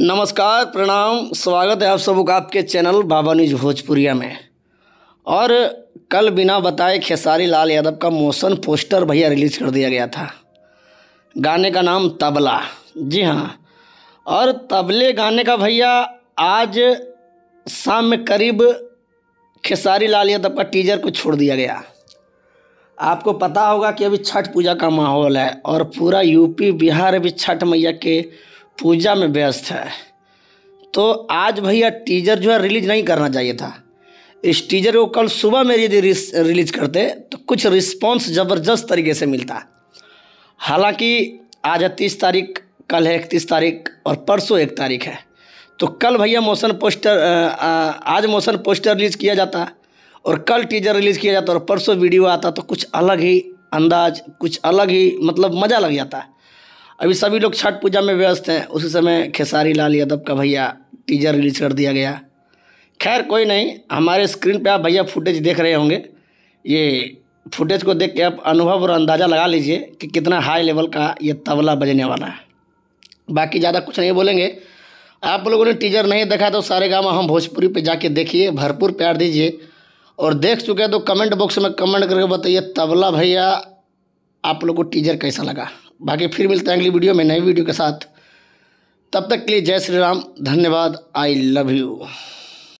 नमस्कार प्रणाम स्वागत है आप सबका आपके चैनल बाबा न्यूज भोजपुरिया में और कल बिना बताए खेसारी लाल यादव का मोशन पोस्टर भैया रिलीज कर दिया गया था गाने का नाम तबला जी हाँ और तबले गाने का भैया आज शाम में करीब खेसारी लाल यादव का टीजर को छोड़ दिया गया आपको पता होगा कि अभी छठ पूजा का माहौल है और पूरा यूपी बिहार अभी छठ मैया के पूजा में व्यस्त है तो आज भैया टीजर जो है रिलीज नहीं करना चाहिए था इस टीजर को कल सुबह में यदि रिलीज करते तो कुछ रिस्पॉन्स ज़बरदस्त तरीके से मिलता हालांकि आज है तीस तारीख कल है इकतीस तारीख और परसों एक तारीख है तो कल भैया मोशन पोस्टर आज मोशन पोस्टर रिलीज़ किया जाता और कल टीजर रिलीज़ किया जाता और परसों वीडियो आता तो कुछ अलग ही अंदाज कुछ अलग ही मतलब मज़ा लग जाता अभी सभी लोग छठ पूजा में व्यस्त हैं उसी समय खेसारी लाल यादव का भैया टीजर रिलीज कर दिया गया खैर कोई नहीं हमारे स्क्रीन पे आप भैया फुटेज देख रहे होंगे ये फुटेज को देख के आप अनुभव और अंदाज़ा लगा लीजिए कि कितना हाई लेवल का ये तबला बजने वाला है बाकी ज़्यादा कुछ नहीं बोलेंगे आप लोगों ने टीजर नहीं देखा तो सारे गाँव हम भोजपुरी पे जाके देखिए भरपूर प्यार दीजिए और देख चुके हैं तो कमेंट बॉक्स में कमेंट करके बताइए तबला भैया आप लोग को टीजर कैसा लगा बाकी फिर मिलते हैं अगली वीडियो में नई वीडियो के साथ तब तक के लिए जय श्री राम धन्यवाद आई लव यू